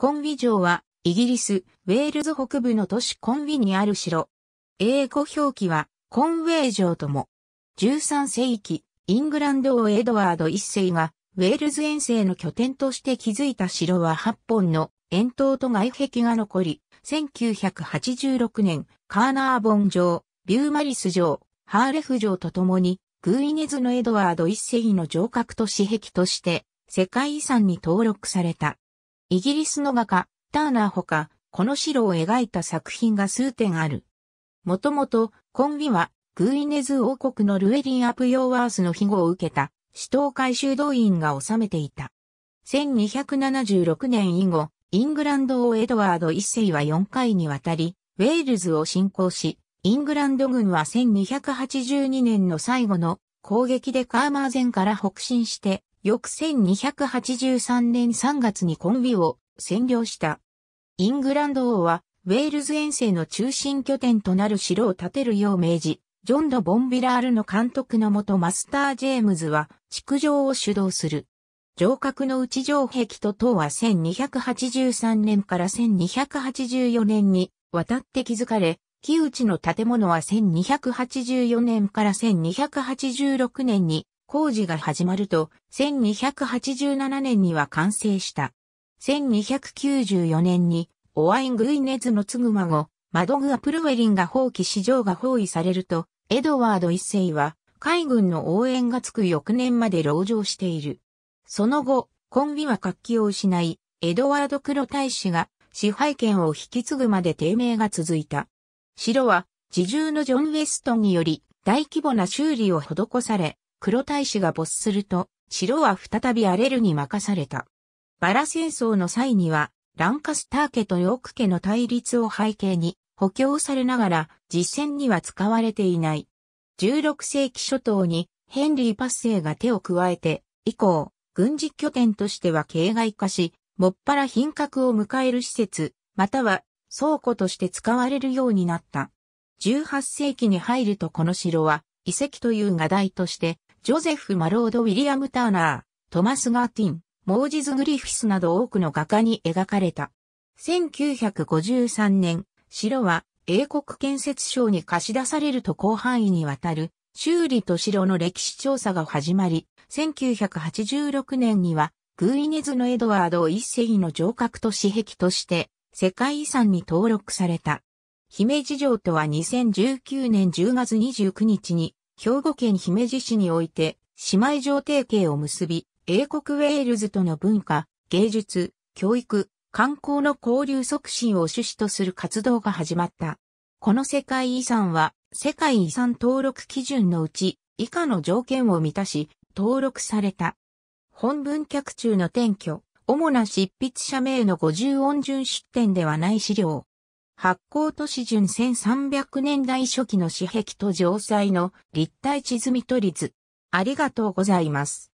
コンウィ城は、イギリス、ウェールズ北部の都市コンウィにある城。英語表記は、コンウェイ城とも。13世紀、イングランド王エドワード一世が、ウェールズ遠征の拠点として築いた城は8本の円筒と外壁が残り、1986年、カーナーボン城、ビューマリス城、ハーレフ城と共に、グイネズのエドワード一世の城郭都市壁として、世界遺産に登録された。イギリスの画家、ターナーほか、この城を描いた作品が数点ある。もともと、コンビは、グイネズ王国のルエリン・アプヨーワースの庇護を受けた、死闘回収動員が治めていた。1276年以後、イングランド王エドワード一世は4回にわたり、ウェールズを侵攻し、イングランド軍は1282年の最後の攻撃でカーマーゼンから北進して、翌1283年3月にコンビを占領した。イングランド王は、ウェールズ遠征の中心拠点となる城を建てるよう命じ、ジョン・ド・ボンビラールの監督のもとマスター・ジェームズは、築城を主導する。城郭の内城壁と塔は1283年から1284年に渡って築かれ、木内の建物は1284年から1286年に工事が始まると、1287年には完成した。1294年に、オワイン・グイネズの継ぐ孫、マドグア・プルウェリンが放棄市場が包囲されると、エドワード一世は、海軍の応援がつく翌年まで籠城している。その後、コンビは活気を失い、エドワード・クロ大使が支配権を引き継ぐまで低迷が続いた。城は、自重のジョン・ウェストンにより、大規模な修理を施され、黒大使が没すると、城は再び荒れるに任された。バラ戦争の際には、ランカスター家とヨーク家の対立を背景に補強されながら実戦には使われていない。16世紀初頭にヘンリー・パッセイが手を加えて、以降、軍事拠点としては形骸化し、もっぱら品格を迎える施設、または倉庫として使われるようになった。18世紀に入るとこの城は遺跡という画題としてジョゼフ・マロード・ウィリアム・ターナー、トマス・ガーティン、モージズ・グリフィスなど多くの画家に描かれた。1953年、城は英国建設省に貸し出されると広範囲にわたる修理と城の歴史調査が始まり、1986年にはグイネズのエドワード一世の城郭と市壁として世界遺産に登録された。姫路城とは2019年10月29日に兵庫県姫路市において、姉妹上提携を結び、英国ウェールズとの文化、芸術、教育、観光の交流促進を趣旨とする活動が始まった。この世界遺産は、世界遺産登録基準のうち、以下の条件を満たし、登録された。本文客中の転居、主な執筆者名の五十音順出典ではない資料。発行都市順1300年代初期の紙壁と城塞の立体地図見取り図。ありがとうございます。